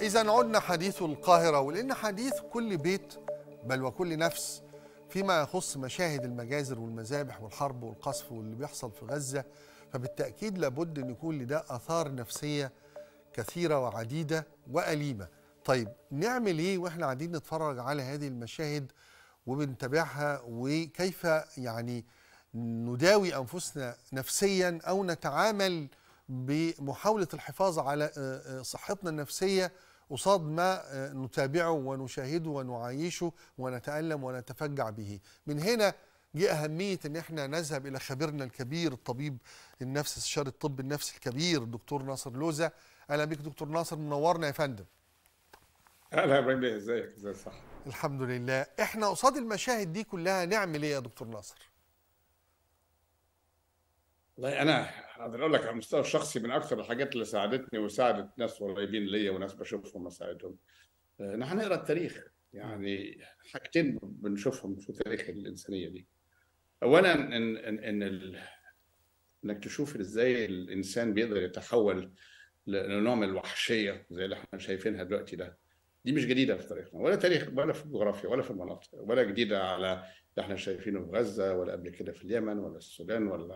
إذا عدنا حديث القاهرة ولأن حديث كل بيت بل وكل نفس فيما يخص مشاهد المجازر والمذابح والحرب والقصف واللي بيحصل في غزة فبالتأكيد لابد أن يكون لده آثار نفسية كثيرة وعديدة وأليمة طيب نعمل إيه وإحنا قاعدين نتفرج على هذه المشاهد وبنتابعها وكيف يعني نداوي أنفسنا نفسيا أو نتعامل بمحاولة الحفاظ على آه، آه، صحتنا النفسية قصاد ما آه، نتابعه ونشاهده ونعايشه ونتألم ونتفجع به من هنا جه أهمية إن إحنا نذهب إلى خبيرنا الكبير الطبيب النفس استشاري الطب النفسي الكبير الدكتور ناصر لوزة أهلا بيك دكتور ناصر منورنا يا فندم أهلا يا إزيك إزاي صح الحمد لله إحنا قصاد المشاهد دي كلها نعمل إيه يا دكتور ناصر والله انا اقدر اقول لك على المستوى الشخصي من اكثر الحاجات اللي ساعدتني وساعدت ناس قريبين ليا وناس بشوفهم وساعدهم ان آه، احنا نقرا التاريخ يعني حاجتين بنشوفهم في تاريخ الانسانيه دي اولا ان ان ان ال... انك تشوف ازاي الانسان بيقدر يتحول لنوع من الوحشيه زي اللي احنا شايفينها دلوقتي ده دي مش جديده في تاريخنا ولا تاريخ ولا في الجغرافيا ولا في المناطق ولا جديده على اللي احنا شايفينه في غزه ولا قبل كده في اليمن ولا السودان ولا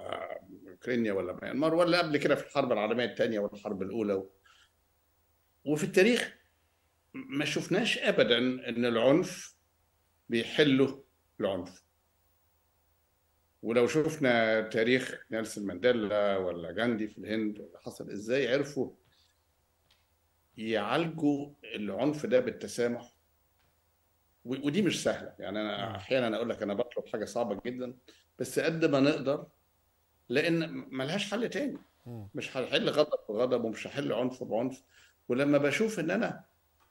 اوكرانيا ولا ميانمار ولا قبل كده في الحرب العالميه الثانيه ولا الحرب الاولى و... وفي التاريخ ما شفناش ابدا ان العنف بيحله العنف ولو شفنا تاريخ نيلسون مانديلا ولا جاندي في الهند حصل ازاي عرفوا يعالجوا العنف ده بالتسامح ودي مش سهله يعني انا آه. احيانا اقول لك انا بطلب حاجه صعبه جدا بس قد ما نقدر لان ملهاش حل تاني مش هحل غضب بغضب ومش هحل عنف بعنف ولما بشوف ان انا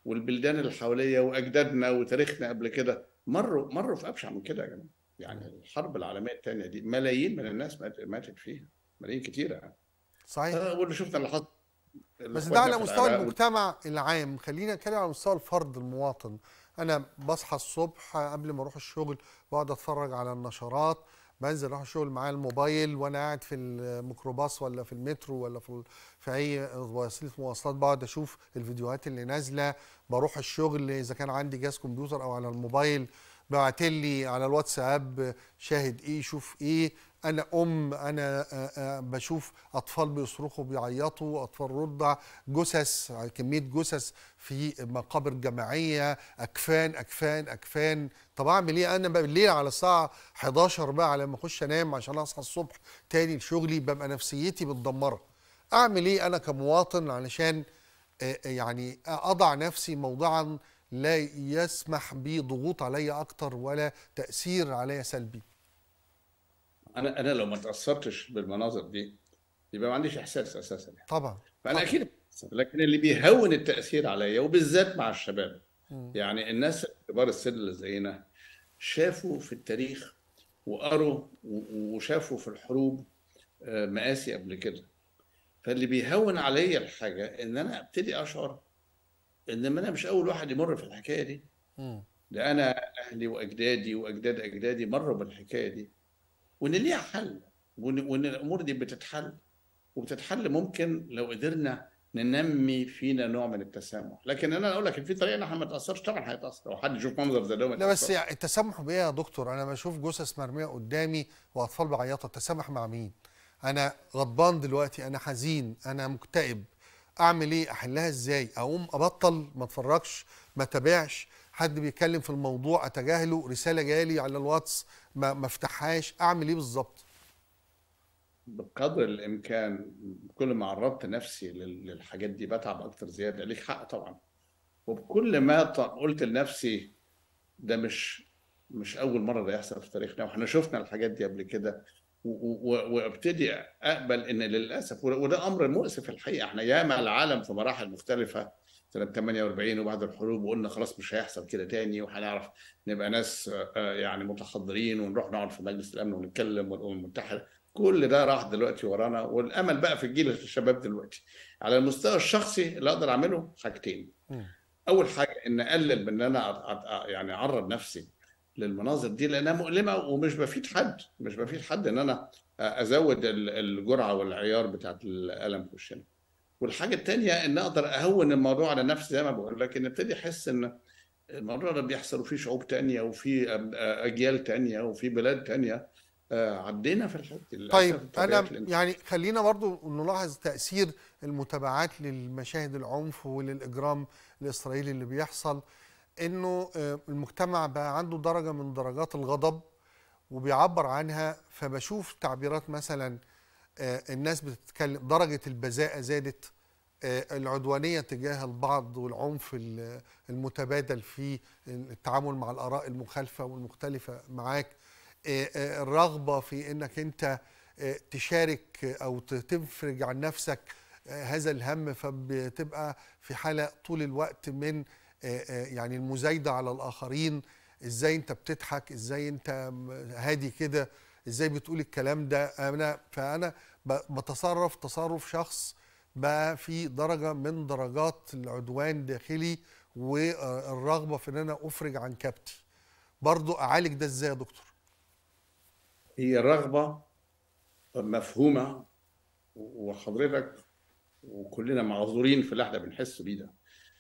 والبلدان اللي حواليا واجدادنا وتاريخنا قبل كده مروا مروا في ابشع من كده يا جماعه يعني الحرب العالميه الثانيه دي ملايين من الناس ماتت فيها ملايين كتيره يعني صحيح آه، واللي شفنا اللي حصل بس ده على مستوى المجتمع العام خلينا نتكلم على مستوى الفرد المواطن انا بصحى الصبح قبل ما اروح الشغل بقعد اتفرج على النشرات بنزل اروح الشغل معايا الموبايل وانا قاعد في الميكروباص ولا في المترو ولا في في اي وسيله مواصلات بقعد اشوف الفيديوهات اللي نازله بروح الشغل اذا كان عندي جهاز كمبيوتر او على الموبايل بعتلي لي على الواتساب شاهد ايه شوف ايه انا ام انا آه، آه، بشوف اطفال بيصرخوا بيعيطوا اطفال رضع جثث كميه جثث في مقابر جماعيه اكفان اكفان اكفان طب اعمل ايه انا بالليل على الساعه 11 بقى على ما اخش انام عشان اصحى الصبح تاني لشغلي ببقى نفسيتي متدمره اعمل ايه انا كمواطن علشان آه، يعني اضع نفسي موضعا لا يسمح بضغوط عليا اكتر ولا تاثير عليا سلبي انا انا لو ما تاثرتش بالمناظر دي يبقى ما عنديش احساس اساسا يعني. طبعا فانا طبعا. اكيد لكن اللي بيهون التاثير عليا وبالذات مع الشباب م. يعني الناس كبار السن اللي زينا شافوا في التاريخ وقروا وشافوا في الحروب آه، مآسي قبل كده فاللي بيهون عليا الحاجه ان انا ابتدي اشعر ان انا مش اول واحد يمر في الحكايه دي م. ده انا اهلي واجدادي واجداد اجدادي مروا بالحكايه دي وان ليها حل وان الامور دي بتتحل وبتتحل ممكن لو قدرنا ننمي فينا نوع من التسامح لكن انا اقول لك ان في طريقه ان احنا ما نتاثرش طبعا هيتاثر لو حد يشوف منظر زي ده لا بس يعني التسامح بايه يا دكتور انا بشوف جثث مرميه قدامي واطفال بعيطوا التسامح مع مين انا غضبان دلوقتي انا حزين انا مكتئب اعمل ايه احلها ازاي اقوم ابطل ما اتفرجش ما اتابعش حد بيتكلم في الموضوع اتجاهله رساله جالي على الواتس ما افتحهاش اعمل ايه بالظبط بقدر الامكان كل ما عرضت نفسي للحاجات دي بتعب اكتر زياده ليك حق طبعا وبكل ما قلت لنفسي ده مش مش اول مره ده يحصل في تاريخنا واحنا شفنا الحاجات دي قبل كده وابتدي اقبل ان للاسف وده امر مؤسف الحقيقه احنا ياما العالم في مراحل مختلفه سنه 48 وبعد الحروب وقلنا خلاص مش هيحصل كده تاني وهنعرف نبقى ناس آه، آه، يعني متحضرين ونروح نقعد في مجلس الامن ونتكلم والامم المتحده كل ده راح دلوقتي ورانا والامل بقى في الجيل الشباب دلوقتي على المستوى الشخصي اللي اقدر اعمله حاجتين اول حاجه ان اقلل من ان انا يعني اعرض نفسي للمناظر دي لانها مؤلمه ومش بفيد حد مش بفيد حد ان انا ازود الجرعه والعيار بتاعت الالم في وشنا والحاجه الثانيه ان اقدر اهون الموضوع على نفسي زي ما بقول لك ان ابتدي احس ان الموضوع ده بيحصل وفي شعوب تانية وفي اجيال تانية وفي بلاد تانية آه، عدينا في الحته طيب انا يعني خلينا برضو نلاحظ تاثير المتابعات للمشاهد العنف وللاجرام الاسرائيلي اللي بيحصل انه آه، المجتمع بقى عنده درجه من درجات الغضب وبيعبر عنها فبشوف تعبيرات مثلا آه، الناس بتتكلم درجة البذاءة زادت آه، العدوانية تجاه البعض والعنف المتبادل في التعامل مع الآراء المخالفة والمختلفة معاك آه، الرغبة في أنك أنت تشارك أو تفرج عن نفسك هذا الهم فبتبقى في حالة طول الوقت من يعني المزايدة على الآخرين ازاي انت بتضحك ازاي انت هادي كده ازاي بتقول الكلام ده انا فانا بتصرف تصرف شخص بقى في درجه من درجات العدوان داخلي والرغبه في ان انا افرج عن كبتي برضو اعالج ده ازاي يا دكتور هي رغبه مفهومه وحضرتك وكلنا معذورين في اللي احنا بنحس بيه ده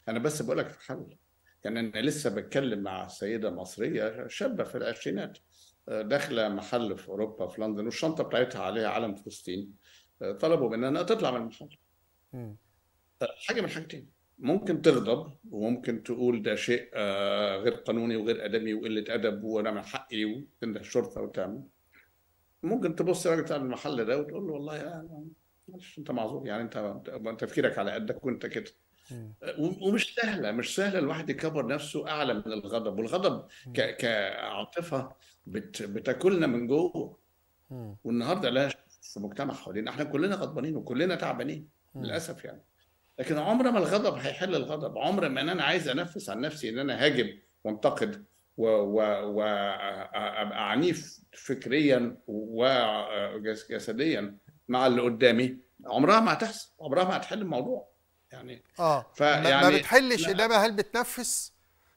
انا بس بقول لك الحل يعني انا لسه بتكلم مع سيده مصريه شابه في العشرينات داخله محل في اوروبا في لندن والشنطه بتاعتها عليها علم فلسطين آه، طلبوا منها انها تطلع من المحل. آه، حاجه من حاجتين ممكن تغضب وممكن تقول ده شيء آه، غير قانوني وغير ادبي وقله ادب وانا من حقي وتنده الشرطه وتعمل. ممكن تبص راجل بتاع المحل ده وتقول له والله معلش انت معذور يعني انت تفكيرك على قدك وانت كده آه، ومش سهله مش سهله الواحد يكبر نفسه اعلى من الغضب والغضب كعاطفه بت... بتاكلنا من جوه والنهارده لا في مجتمع حوالينا احنا كلنا غضبانين وكلنا تعبانين للاسف يعني لكن عمر ما الغضب هيحل الغضب عمر ما انا عايز انفس عن نفسي ان انا هاجم وانتقد وابقى عنيف فكريا وجسديا مع اللي قدامي عمرها ما هتحصل عمرها ما هتحل الموضوع يعني اه فيعني ما يعني بتحلش انما هل بتنفس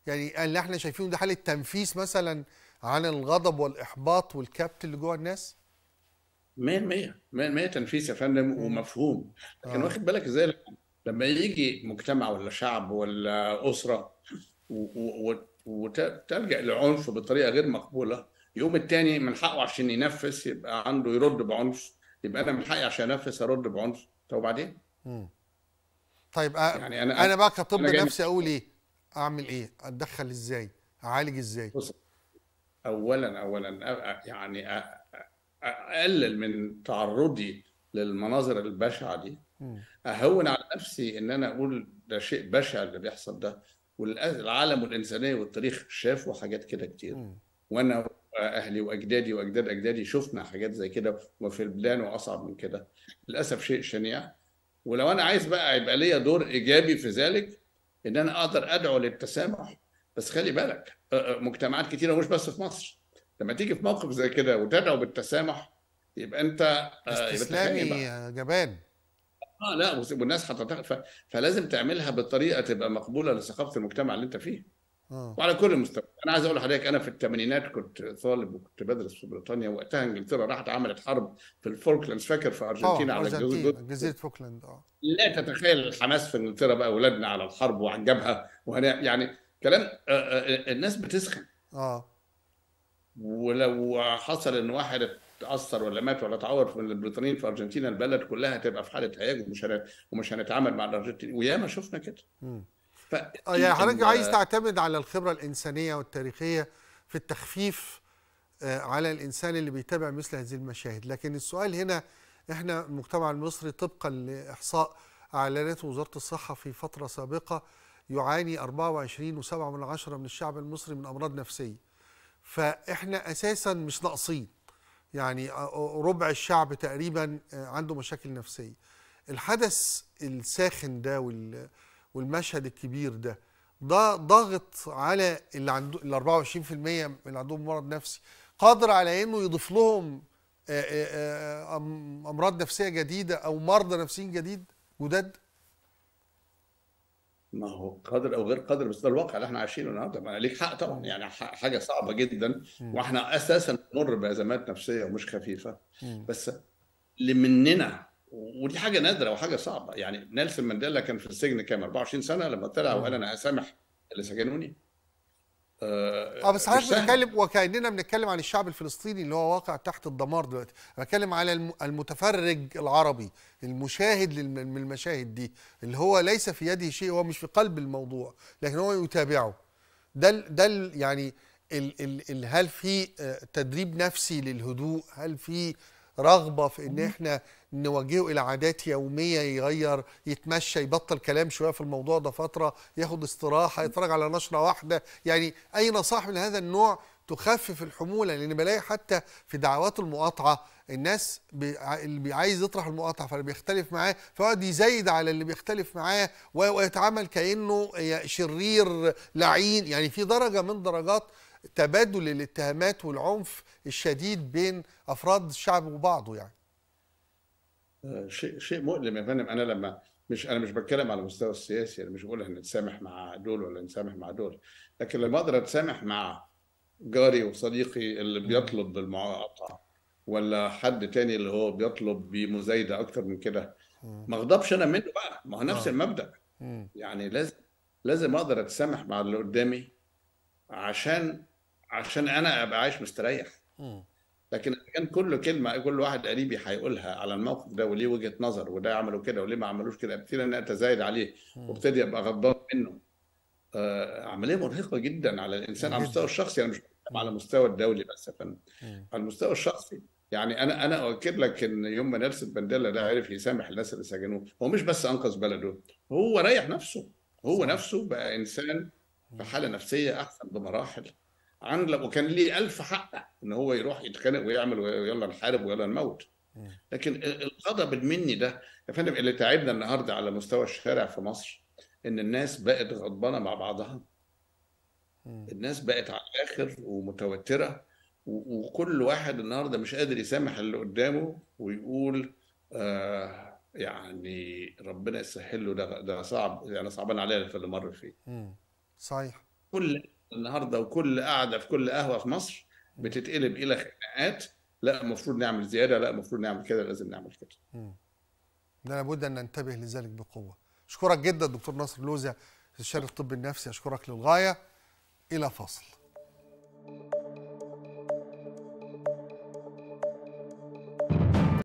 يعني اللي احنا شايفينه ده حاله تنفيس مثلا عن الغضب والاحباط والكبت اللي جوه الناس 100% 100% تنفيس يا فندم ومفهوم لكن آه. واخد بالك ازاي لما يجي مجتمع ولا شعب ولا اسره وتلجا للعنف بطريقه غير مقبوله يوم الثاني من حقه عشان ينفس يبقى عنده يرد بعنف يبقى انا من حقي عشان انفس ارد بعنف طب وبعدين؟ طيب يعني انا انا بقى كطب أنا نفسي اقول ايه؟ اعمل ايه؟ اتدخل ازاي؟ اعالج ازاي؟ بص اولا اولا يعني اقلل من تعرضي للمناظر البشعه دي اهون على نفسي ان انا اقول ده شيء بشع اللي بيحصل ده والعالم والانسانيه والتاريخ شافوا حاجات كده كتير وانا اهلي واجدادي واجداد اجدادي شفنا حاجات زي كده وفي البلدان واصعب من كده للاسف شيء شنيع ولو انا عايز بقى يبقى ليا دور ايجابي في ذلك ان انا اقدر ادعو للتسامح بس خلي بالك مجتمعات كتيره مش بس في مصر لما تيجي في موقف زي كده وتدعو بالتسامح يبقى انت استسلامي يا جبان اه لا والناس هتتغ... فلازم تعملها بطريقه تبقى مقبوله لثقافه المجتمع اللي انت فيه آه. وعلى كل المستوى انا عايز اقول لحضرتك انا في الثمانينات كنت طالب وكنت بدرس في بريطانيا وقتها انجلترا راحت عملت حرب في الفولكلاندز فاكر في ارجنتينا آه، على جزيره فولكلاند اه لا تتخيل الحماس في انجلترا بقى ولادنا على الحرب وعن جبهه وهنا يعني كلام آه، الناس بتسخن اه ولو حصل ان واحد اتاثر ولا مات ولا تعور من البريطانيين في ارجنتينا البلد كلها هتبقى في حاله هياج ومش ومش هنتعامل مع الارجنتين وياما شفنا كده ف آه، يعني حضرتك عايز تعتمد على الخبره الانسانيه والتاريخيه في التخفيف آه، على الانسان اللي بيتابع مثل هذه المشاهد لكن السؤال هنا احنا المجتمع المصري طبقا لاحصاء اعلانات وزاره الصحه في فتره سابقه يعاني 24.7 من عشرة من الشعب المصري من امراض نفسيه فاحنا اساسا مش ناقصين يعني آه، ربع الشعب تقريبا عنده مشاكل نفسيه الحدث الساخن ده وال والمشهد الكبير ده ده ضاغط على اللي عنده ال 24% من اللي عندهم مرض نفسي قادر على انه يضيف لهم آه، آه، آه، امراض نفسيه جديده او مرضى نفسيين جديد جداد ما هو قادر او غير قادر بس ده الواقع اللي احنا عايشينه النهارده ما ليك حق طبعا يعني حاجه صعبه جدا واحنا اساسا بنمر بازمات نفسيه ومش خفيفه بس اللي مننا ودي حاجه نادره وحاجه صعبه يعني نيلسون مانديلا كان في السجن كام 24 سنه لما طلع وقال انا هسامح اللي سجنوني اه, آه، بس حضرتك بنتكلم وكاننا بنتكلم عن الشعب الفلسطيني اللي هو واقع تحت الدمار دلوقتي بتكلم على المتفرج العربي المشاهد من المشاهد دي اللي هو ليس في يده شيء هو مش في قلب الموضوع لكن هو يتابعه ده ده يعني ال ال ال هل في آه، تدريب نفسي للهدوء هل في رغبه في ان احنا نوجهه الى عادات يوميه يغير يتمشى يبطل كلام شويه في الموضوع ده فتره ياخد استراحه يتفرج على نشره واحده يعني اي نصائح من هذا النوع تخفف الحموله لان بلاقي حتى في دعوات المقاطعه الناس اللي عايز يطرح المقاطعه فاللي بيختلف معاه فيقعد يزايد على اللي بيختلف معاه ويتعامل كانه شرير لعين يعني في درجه من درجات تبادل الاتهامات والعنف الشديد بين افراد الشعب وبعضه يعني شيء شيء مؤلم يا فندم انا لما مش انا مش بتكلم على المستوى السياسي انا مش بقول احنا نتسامح مع دول ولا نتسامح مع دول لكن لما اقدر اتسامح مع جاري وصديقي اللي بيطلب بالمعاقه ولا حد تاني اللي هو بيطلب بمزايده اكتر من كده ما اغضبش انا منه بقى ما هو نفس آه. المبدا يعني لازم لازم اقدر اتسامح مع اللي قدامي عشان عشان انا ابقى عايش مستريح لكن كان كل كلمه كل واحد قريبي هيقولها على الموقف ده وليه وجهه نظر وده عملوا كده وليه ما عملوش كده ابتدي انا اتزايد عليه وابتدي ابقى غضبان منه آه عمليه مرهقه جدا على الانسان على المستوى الشخصي انا يعني مش على المستوى الدولي بس يا فندم على المستوى الشخصي يعني انا انا اؤكد لك ان يوم ما نيلسون مانديلا ده عرف يسامح الناس اللي سجنوه هو مش بس انقذ بلده هو ريح نفسه هو صح. نفسه بقى انسان في حاله نفسيه احسن بمراحل عن وكان ليه ألف حق إن هو يروح يتخانق ويعمل ويلا نحارب ويلا نموت لكن الغضب المني ده يا فندم اللي تعبنا النهارده على مستوى الشارع في مصر ان الناس بقت غضبانه مع بعضها الناس بقت على الاخر ومتوتره وكل واحد النهارده مش قادر يسامح اللي قدامه ويقول آه يعني ربنا يسهل له ده ده صعب يعني صعبان عليا اللي مر فيه صحيح كل النهارده وكل قاعده في كل قهوه في مصر بتتقلب الى خناقات لا المفروض نعمل زياده لا المفروض نعمل كده لازم نعمل كده. لا لابد ان ننتبه لذلك بقوه. اشكرك جدا دكتور ناصر لوزع استشاري الطب النفسي اشكرك للغايه الى فاصل.